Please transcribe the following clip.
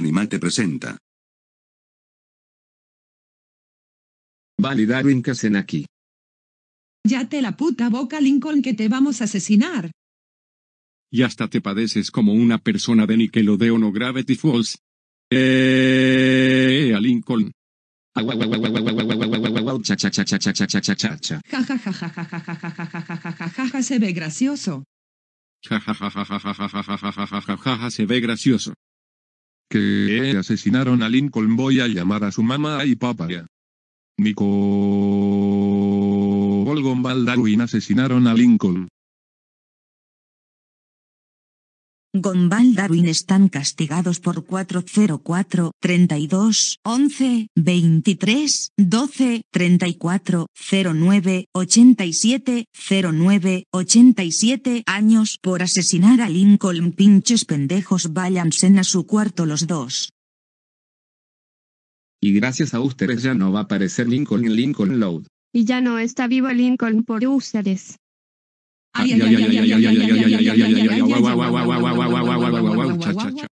animal te presenta. Validar en aquí. Ya te la puta boca, Lincoln, que te vamos a asesinar. Y hasta te padeces como una persona de Nickelodeon o Gravity Falls. Eh, a Lincoln. Ja se ve gracioso. Ja se ve gracioso que asesinaron a Lincoln voy a llamar a su mamá y papá. Nico Golgon Darwin asesinaron a Lincoln. Gonval Darwin están castigados por 404, 32, 11, 23, 12, 34, 09, 87, 09, 87 años por asesinar a Lincoln. Pinches pendejos váyanse a su cuarto los dos. Y gracias a ustedes ya no va a aparecer Lincoln en Lincoln Load. Y ya no está vivo Lincoln por ustedes. ciao, ciao.